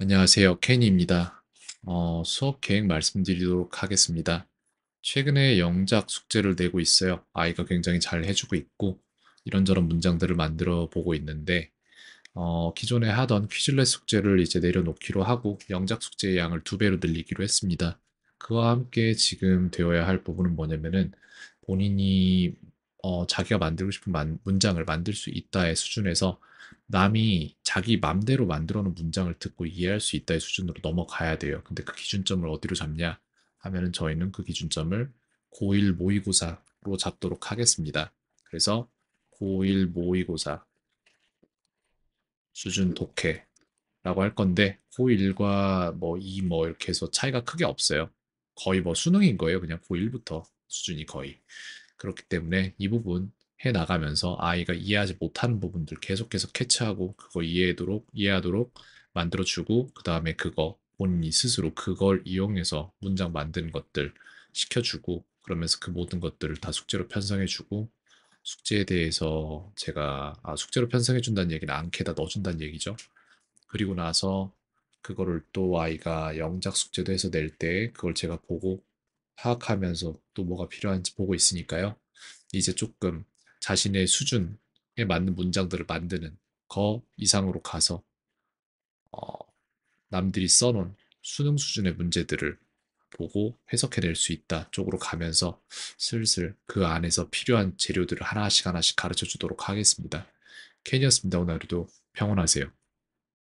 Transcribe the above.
안녕하세요. 켄입니다. 어, 수업 계획 말씀드리도록 하겠습니다. 최근에 영작 숙제를 내고 있어요. 아이가 굉장히 잘 해주고 있고 이런저런 문장들을 만들어 보고 있는데 어, 기존에 하던 퀴즐렛 숙제를 이제 내려놓기로 하고 영작 숙제의 양을 두 배로 늘리기로 했습니다. 그와 함께 지금 되어야 할 부분은 뭐냐면은 본인이 어, 자기가 만들고 싶은 만, 문장을 만들 수 있다의 수준에서 남이 자기 맘대로 만들어 놓은 문장을 듣고 이해할 수 있다의 수준으로 넘어가야 돼요. 근데 그 기준점을 어디로 잡냐 하면은 저희는 그 기준점을 고1 모의고사로 잡도록 하겠습니다. 그래서 고1 모의고사 수준 독해라고 할 건데 고1과 뭐 2 뭐 이렇게 해서 차이가 크게 없어요. 거의 뭐 수능인 거예요. 그냥 고1부터 수준이 거의. 그렇기 때문에 이 부분 해 나가면서 아이가 이해하지 못하는 부분들 계속해서 캐치하고 그거 이해하도록 이해하도록 만들어주고 그 다음에 그거 본인이 스스로 그걸 이용해서 문장 만드는 것들 시켜주고 그러면서 그 모든 것들을 다 숙제로 편성해주고 숙제에 대해서 제가 아, 숙제로 편성해준다는 얘기는 안케다 넣어준다는 얘기죠. 그리고 나서 그거를 또 아이가 영작 숙제도 해서 낼 때 그걸 제가 보고 파악하면서 또 뭐가 필요한지 보고 있으니까요. 이제 조금 자신의 수준에 맞는 문장들을 만드는 거 이상으로 가서 어, 남들이 써놓은 수능 수준의 문제들을 보고 해석해낼 수 있다 쪽으로 가면서 슬슬 그 안에서 필요한 재료들을 하나씩 하나씩 가르쳐 주도록 하겠습니다. 케니였습니다. 오늘 하루도 평온하세요.